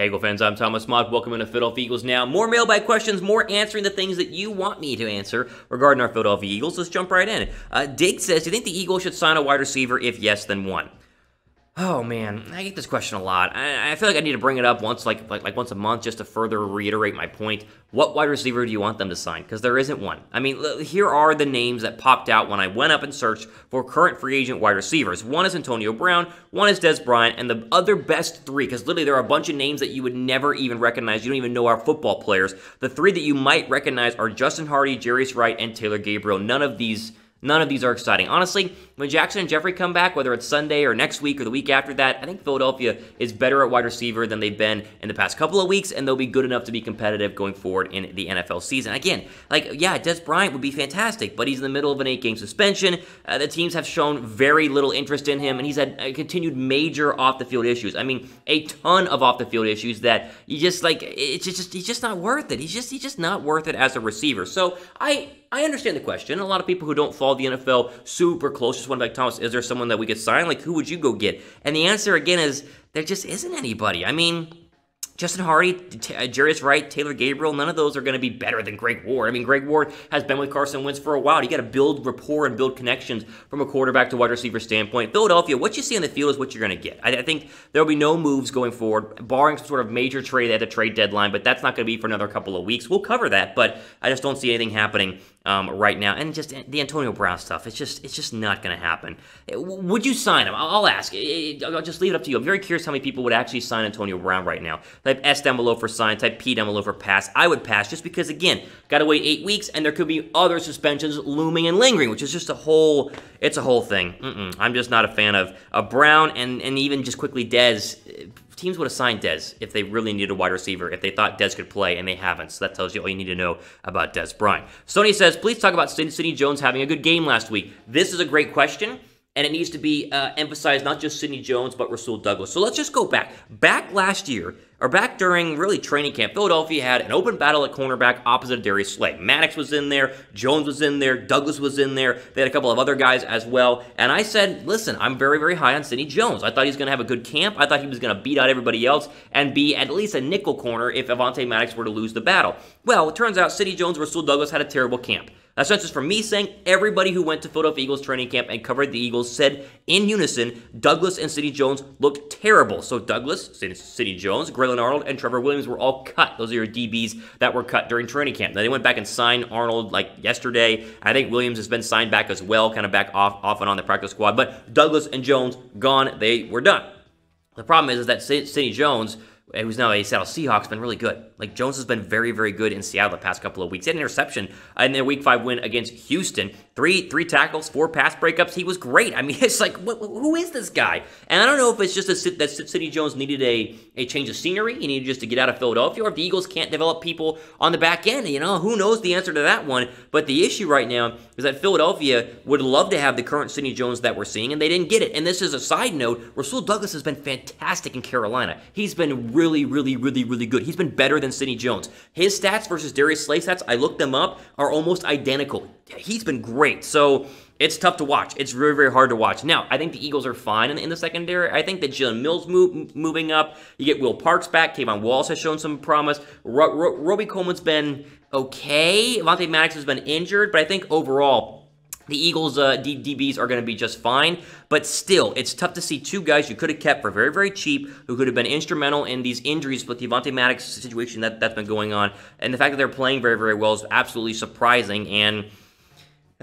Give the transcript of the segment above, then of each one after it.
Hey, Eagle fans, I'm Thomas Mott. Welcome into Philadelphia Eagles Now. More mailbag questions, more answering the things that you want me to answer regarding our Philadelphia Eagles. Let's jump right in. Uh, Dig says, do you think the Eagles should sign a wide receiver? If yes, then one. Oh man, I get this question a lot. I, I, feel like I need to bring it up once, like, like like once a month, just to further reiterate my point. What wide receiver do you want them to sign? Because there isn't one. I mean, l- here are the names that popped out when I went up and searched for current free agent wide receivers. One is Antonio Brown, one is Des Bryant, and the other best three, because literally there are a bunch of names that you would never even recognize. You don't even know our football players. The three that you might recognize are Justin Hardy, Jarius Wright, and Taylor Gabriel. None of these None of these are exciting. Honestly, when Jackson and Jeffrey come back, whether it's Sunday or next week or the week after that, I think Philadelphia is better at wide receiver than they've been in the past couple of weeks, and they'll be good enough to be competitive going forward in the NFL season. Again, like, yeah, Des Bryant would be fantastic, but he's in the middle of an eight game suspension. Uh, the teams have shown very little interest in him, and he's had a uh, continued major off the field issues. I mean, a ton of off the field issues that you just like, it's just, he's just not worth it. He's just, he's just not worth it as a receiver. So I, I understand the question. A lot of people who don't follow the NFL super close just want to like, Thomas, is there someone that we could sign? Like, who would you go get? And the answer again is there just isn't anybody. I mean, Justin Hardy, T- uh, Jarius Wright, Taylor Gabriel, none of those are going to be better than Greg Ward. I mean, Greg Ward has been with Carson Wentz for a while. You got to build rapport and build connections from a quarterback to wide receiver standpoint. Philadelphia, what you see on the field is what you're going to get. I, I think there will be no moves going forward, barring some sort of major trade at the trade deadline, but that's not going to be for another couple of weeks. We'll cover that, but I just don't see anything happening um, right now, and just the Antonio Brown stuff. It's just it's just not going to happen. Eh, would you sign him? I'll ask. Eh, eh, I'll just leave it up to you. I'm very curious how many people would actually sign Antonio Brown right now. Type S down below for sign. Type P down below for pass. I would pass just because again, got to wait eight weeks, and there could be other suspensions looming and lingering, which is just a whole it's a whole thing. Mm -mm. I'm just not a fan of, a Brown and and even just quickly Dez teams would have signed Dez if they really needed a wide receiver, if they thought Dez could play, and they haven't. So that tells you all you need to know about Dez Bryant. Sony says, please talk about Sidney Jones having a good game last week. This is a great question and it needs to be uh, emphasized not just Sidney Jones, but Rasul Douglas. So let's just go back. Back last year, or back during really training camp, Philadelphia had an open battle at cornerback opposite Darius Slay. Maddox was in there, Jones was in there, Douglas was in there. They had a couple of other guys as well. And I said, listen, I'm very, very high on Sidney Jones. I thought he's going to have a good camp. I thought he was going to beat out everybody else and be at least a nickel corner if Avante Maddox were to lose the battle. Well, it turns out Sidney Jones, Rasul Douglas had a terrible camp. That's not just from me saying, everybody who went to Philadelphia Eagles training camp and covered the Eagles said in unison, Douglas and Sidney Jones looked terrible. So Douglas, Sidney Jones, Graylin Arnold, and Trevor Williams were all cut. Those are your DBs that were cut during training camp. Now they went back and signed Arnold like yesterday. I think Williams has been signed back as well, kind of back off, off and on the practice squad. But Douglas and Jones gone. They were done. The problem is, is that Sidney Jones – who's now a Seattle Seahawks, been really good. Like Jones has been very, very good in Seattle the past couple of weeks. He had an interception in their Week Five win against Houston, Three three tackles, four pass breakups. He was great. I mean, it's like wh who is this guy? And I don't know if it's just a, that Sidney Jones needed a a change of scenery. He needed just to get out of Philadelphia, or if the Eagles can't develop people on the back end. You know, who knows the answer to that one? But the issue right now is that Philadelphia would love to have the current Sidney Jones that we're seeing, and they didn't get it. And this is a side note: Rasul Douglas has been fantastic in Carolina. He's been really, really, really, really good. He's been better than Sidney Jones. His stats versus Darius Slay stats, I looked them up, are almost identical he's been great. So it's tough to watch. It's very, very hard to watch. Now, I think the Eagles are fine in, in the secondary. I think that Jalen Mills move, moving up. You get Will Parks back. Kayvon Wallace has shown some promise. Ro Ro Roby Coleman's been okay. Avante Maddox has been injured, but I think overall, the Eagles' uh, DBs are going to be just fine, but still, it's tough to see two guys you could have kept for very, very cheap who could have been instrumental in these injuries with the Avante Maddox situation that, that's been going on. And the fact that they're playing very, very well is absolutely surprising. And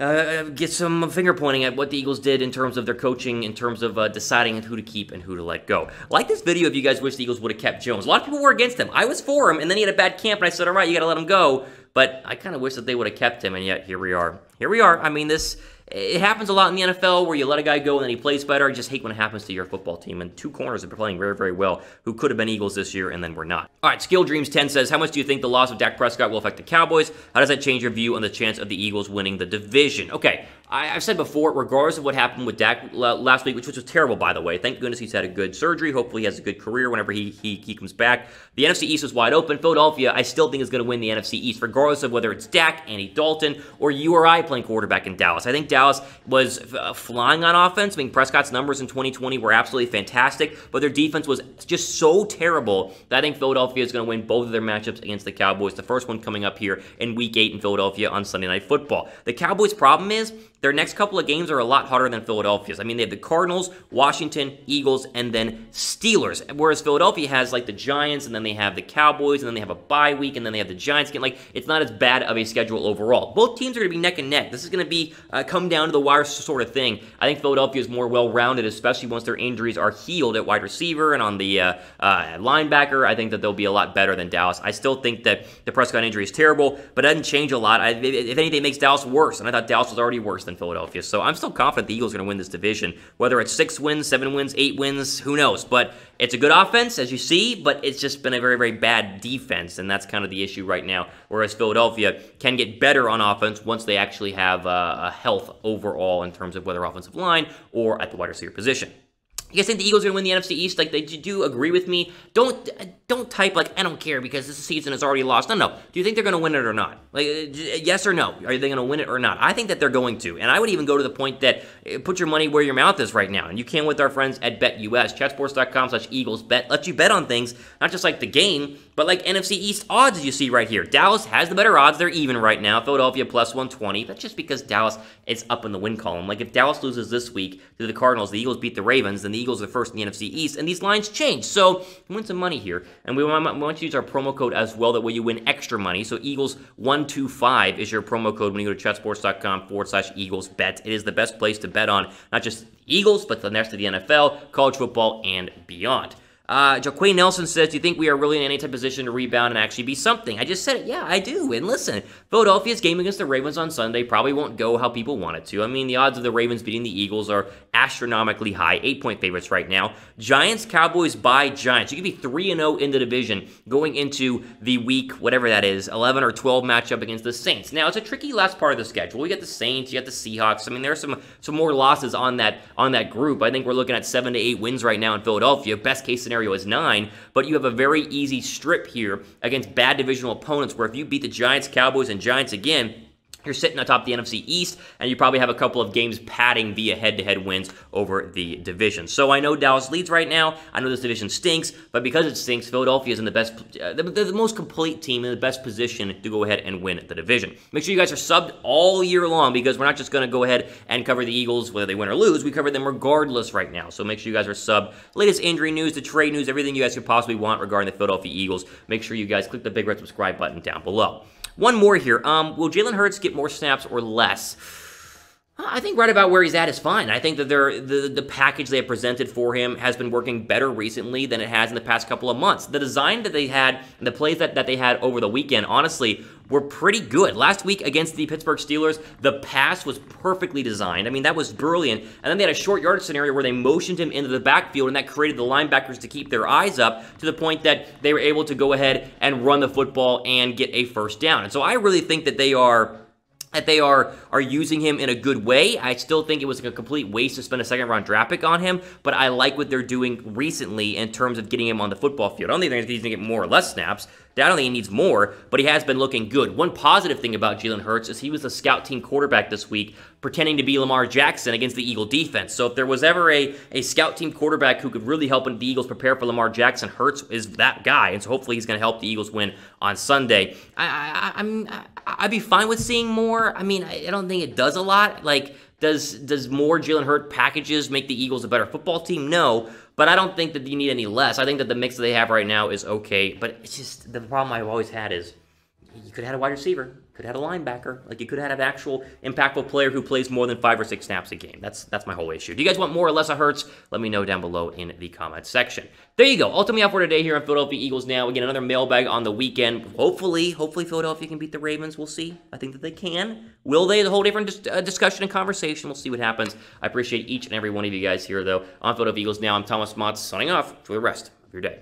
uh, uh, get some finger pointing at what the Eagles did in terms of their coaching, in terms of uh, deciding who to keep and who to let go. Like this video if you guys wish the Eagles would have kept Jones. A lot of people were against him. I was for him, and then he had a bad camp, and I said, all right, you got to let him go. But I kind of wish that they would have kept him, and yet here we are. Here we are. I mean, this it happens a lot in the NFL where you let a guy go and then he plays better. I just hate when it happens to your football team. And two corners have been playing very, very well who could have been Eagles this year and then were not. All right, Skill Dreams 10 says, How much do you think the loss of Dak Prescott will affect the Cowboys? How does that change your view on the chance of the Eagles winning the division? Okay, I, have said before, regardless of what happened with Dak last week, which, which was terrible, by the way. Thank goodness he's had a good surgery. Hopefully, he has a good career whenever he, he, he comes back. The NFC East is wide open. Philadelphia, I still think, is going to win the NFC East, regardless of whether it's Dak, Andy Dalton, or you or I playing quarterback in Dallas. I think Dallas was uh, flying on offense. I mean, Prescott's numbers in 2020 were absolutely fantastic, but their defense was just so terrible that I think Philadelphia is going to win both of their matchups against the Cowboys. The first one coming up here in Week 8 in Philadelphia on Sunday Night Football. The Cowboys' problem is their next couple of games are a lot harder than Philadelphia's. I mean, they have the Cardinals, Washington, Eagles, and then Steelers. Whereas Philadelphia has like the Giants, and then they have the Cowboys, and then they have a bye week, and then they have the Giants again. Like, it's not as bad of a schedule overall. Both teams are going to be neck and neck. This is going to be uh, come down to the wire sort of thing. I think Philadelphia is more well rounded, especially once their injuries are healed at wide receiver and on the uh, uh, linebacker. I think that they'll be a lot better than Dallas. I still think that the Prescott injury is terrible, but it doesn't change a lot. I, if anything, it makes Dallas worse, and I thought Dallas was already worse than Philadelphia. So I'm still confident the Eagles are going to win this division. Whether it's six wins, seven wins, eight wins, who knows? But it's a good offense, as you see, but it's just been a very, very bad defense, and that's kind of the issue right now. Whereas Philadelphia can get better on offense once they actually have uh, a health overall in terms of whether offensive line or at the wide receiver position you guys think the Eagles are going to win the NFC East? Like, they do agree with me? Don't don't type like I don't care because this season is already lost. No, no. Do you think they're going to win it or not? Like, uh, yes or no? Are they going to win it or not? I think that they're going to, and I would even go to the point that uh, put your money where your mouth is right now, and you can with our friends at BetUS, chatsports.com/slash Eagles bet. Let you bet on things, not just like the game, but like NFC East odds you see right here. Dallas has the better odds; they're even right now. Philadelphia plus 120. That's just because Dallas is up in the win column. Like, if Dallas loses this week to the Cardinals, the Eagles beat the Ravens, then the the Eagles are the first in the NFC East, and these lines change. So win some money here, and we want, we want you to use our promo code as well. That way you win extra money. So Eagles125 is your promo code when you go to chatsports.com forward slash Eagles bet. It is the best place to bet on not just Eagles, but the rest of the NFL, college football, and beyond. Uh, Jaquay Nelson says, Do you think we are really in any type of position to rebound and actually be something? I just said it. Yeah, I do. And listen, Philadelphia's game against the Ravens on Sunday probably won't go how people want it to. I mean, the odds of the Ravens beating the Eagles are astronomically high, eight point favorites right now. Giants, Cowboys by Giants. You could be 3 0 in the division going into the week, whatever that is, 11 or 12 matchup against the Saints. Now, it's a tricky last part of the schedule. You got the Saints, you got the Seahawks. I mean, there's some some more losses on that on that group. I think we're looking at seven to eight wins right now in Philadelphia. Best case scenario scenario is nine, but you have a very easy strip here against bad divisional opponents where if you beat the Giants, Cowboys, and Giants again, you're sitting atop the NFC East, and you probably have a couple of games padding via head-to-head wins over the division. So I know Dallas leads right now. I know this division stinks, but because it stinks, Philadelphia is in the best, uh, they're the most complete team in the best position to go ahead and win the division. Make sure you guys are subbed all year long because we're not just going to go ahead and cover the Eagles whether they win or lose. We cover them regardless right now. So make sure you guys are subbed. Latest injury news, the trade news, everything you guys could possibly want regarding the Philadelphia Eagles. Make sure you guys click the big red subscribe button down below. One more here. Um, will Jalen Hurts get more snaps or less? I think right about where he's at is fine. I think that the the package they have presented for him has been working better recently than it has in the past couple of months. The design that they had and the plays that, that they had over the weekend, honestly, were pretty good. Last week against the Pittsburgh Steelers, the pass was perfectly designed. I mean, that was brilliant. And then they had a short yardage scenario where they motioned him into the backfield, and that created the linebackers to keep their eyes up to the point that they were able to go ahead and run the football and get a first down. And so I really think that they are that they are are using him in a good way. I still think it was a complete waste to spend a second round draft pick on him, but I like what they're doing recently in terms of getting him on the football field. I don't think he's going to get more or less snaps. I don't think he needs more, but he has been looking good. One positive thing about Jalen Hurts is he was a scout team quarterback this week, pretending to be Lamar Jackson against the Eagle defense. So if there was ever a, a scout team quarterback who could really help the Eagles prepare for Lamar Jackson, Hurts is that guy. And so hopefully he's going to help the Eagles win on Sunday. I, I, I'm, I'd be fine with seeing more. I mean, I don't think it does a lot. Like, does does more Jalen Hurt packages make the Eagles a better football team? No, but I don't think that you need any less. I think that the mix that they have right now is okay. But it's just the problem I've always had is you could have had a wide receiver. Could have had a linebacker. Like you could have had an actual impactful player who plays more than five or six snaps a game. That's that's my whole issue. Do you guys want more or less of Hurts? Let me know down below in the comments section. There you go. Ultimately out for today here on Philadelphia Eagles now. Again, another mailbag on the weekend. Hopefully, hopefully Philadelphia can beat the Ravens. We'll see. I think that they can. Will they? The whole different dis uh, discussion and conversation. We'll see what happens. I appreciate each and every one of you guys here though. On Philadelphia Eagles now, I'm Thomas Mott signing off for the rest of your day.